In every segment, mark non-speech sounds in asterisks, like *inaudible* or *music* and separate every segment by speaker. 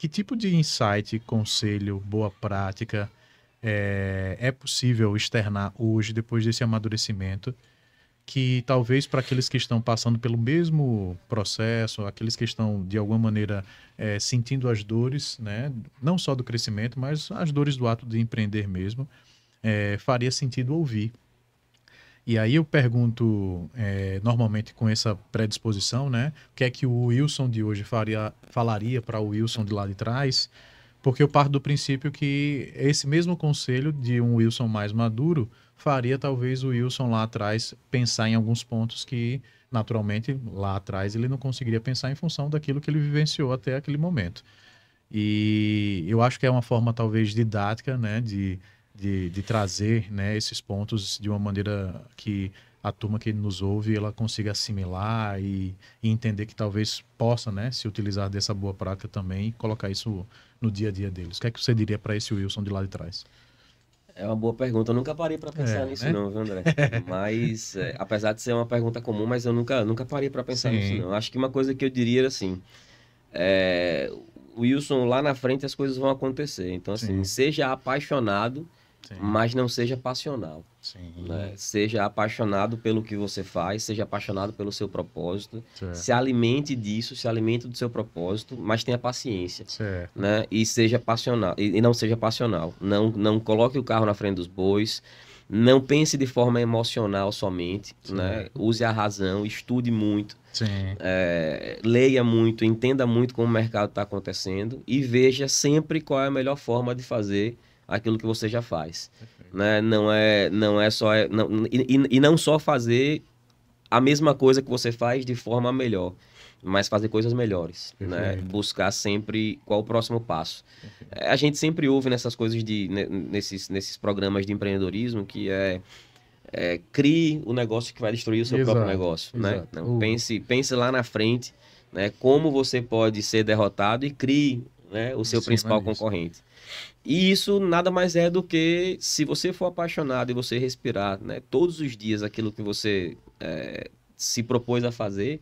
Speaker 1: Que tipo de insight, conselho, boa prática é, é possível externar hoje, depois desse amadurecimento, que talvez para aqueles que estão passando pelo mesmo processo, aqueles que estão de alguma maneira é, sentindo as dores, né, não só do crescimento, mas as dores do ato de empreender mesmo, é, faria sentido ouvir e aí eu pergunto, é, normalmente com essa predisposição, né? O que é que o Wilson de hoje faria, falaria para o Wilson de lá de trás? Porque eu parto do princípio que esse mesmo conselho de um Wilson mais maduro faria talvez o Wilson lá atrás pensar em alguns pontos que naturalmente lá atrás ele não conseguiria pensar em função daquilo que ele vivenciou até aquele momento. E eu acho que é uma forma talvez didática, né, de de, de trazer né, esses pontos de uma maneira que a turma que nos ouve ela consiga assimilar e, e, entender que talvez possa né, se utilizar dessa boa prática também e colocar isso no dia a dia deles. O que é que você diria para esse Wilson de lá de trás?
Speaker 2: É uma boa pergunta. Eu nunca parei para pensar é, nisso, né? não, viu, André? *laughs* mas, é, apesar de ser uma pergunta comum, mas eu nunca, nunca parei para pensar Sim. nisso, não. Acho que uma coisa que eu diria era assim: é, Wilson, lá na frente as coisas vão acontecer. Então, assim, Sim. seja apaixonado mas não seja passional. Né? Seja apaixonado pelo que você faz, seja apaixonado pelo seu propósito, certo. se alimente disso, se alimente do seu propósito, mas tenha paciência, certo. né? E seja passional e não seja passional. Não, não coloque o carro na frente dos bois. Não pense de forma emocional somente, né? Use a razão, estude muito, é, leia muito, entenda muito como o mercado está acontecendo e veja sempre qual é a melhor forma de fazer aquilo que você já faz. Né? Não é não é só é, não, e, e não só fazer a mesma coisa que você faz de forma melhor mas fazer coisas melhores, né? Buscar sempre qual o próximo passo. É, a gente sempre ouve nessas coisas de nesses, nesses programas de empreendedorismo que é, é crie o negócio que vai destruir o seu exato, próprio negócio, né? pense pense lá na frente, né? Como você pode ser derrotado e crie né, o seu Sim, é principal concorrente. E isso nada mais é do que se você for apaixonado e você respirar né, todos os dias aquilo que você é, se propôs a fazer,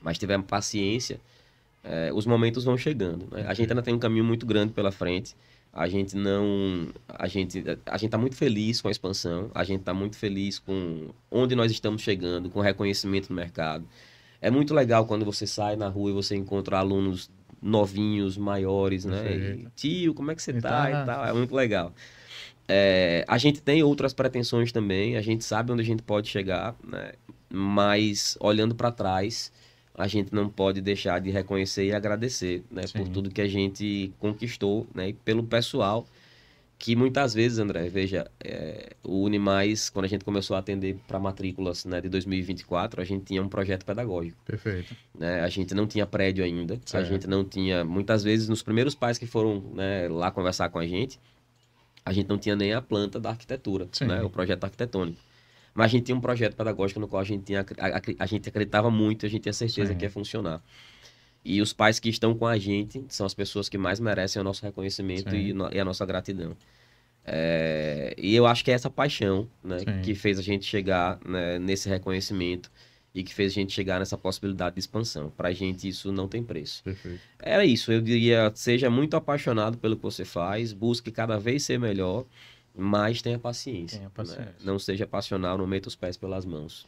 Speaker 2: mas tiver paciência, é, os momentos vão chegando. Né? A gente ainda tem um caminho muito grande pela frente. A gente não. A gente a está muito feliz com a expansão, a gente está muito feliz com onde nós estamos chegando, com o reconhecimento no mercado. É muito legal quando você sai na rua e você encontra alunos novinhos, maiores, né? E, tio, como é que você tá? tá? E né? tal. É muito legal. É, a gente tem outras pretensões também, a gente sabe onde a gente pode chegar, né? mas olhando para trás, a gente não pode deixar de reconhecer e agradecer né? por tudo que a gente conquistou né? e pelo pessoal que muitas vezes, André, veja, é, o Unimais, quando a gente começou a atender para matrículas né, de 2024, a gente tinha um projeto pedagógico. Perfeito. Né? A gente não tinha prédio ainda, certo. a gente não tinha. Muitas vezes, nos primeiros pais que foram né, lá conversar com a gente, a gente não tinha nem a planta da arquitetura, né, o projeto arquitetônico. Mas a gente tinha um projeto pedagógico no qual a gente, tinha, a, a, a gente acreditava muito, a gente tinha certeza Sim. que ia funcionar. E os pais que estão com a gente são as pessoas que mais merecem o nosso reconhecimento e, no, e, a nossa gratidão. É, e eu acho que é essa paixão né, que fez a gente chegar né, nesse reconhecimento e que fez a gente chegar nessa possibilidade de expansão. Para a gente isso não tem preço. Perfeito. Era isso, eu diria, seja muito apaixonado pelo que você faz, busque cada vez ser melhor, mas tenha paciência. Tenha né. paciência. Né? Não seja apaixonado não meta os pés pelas mãos.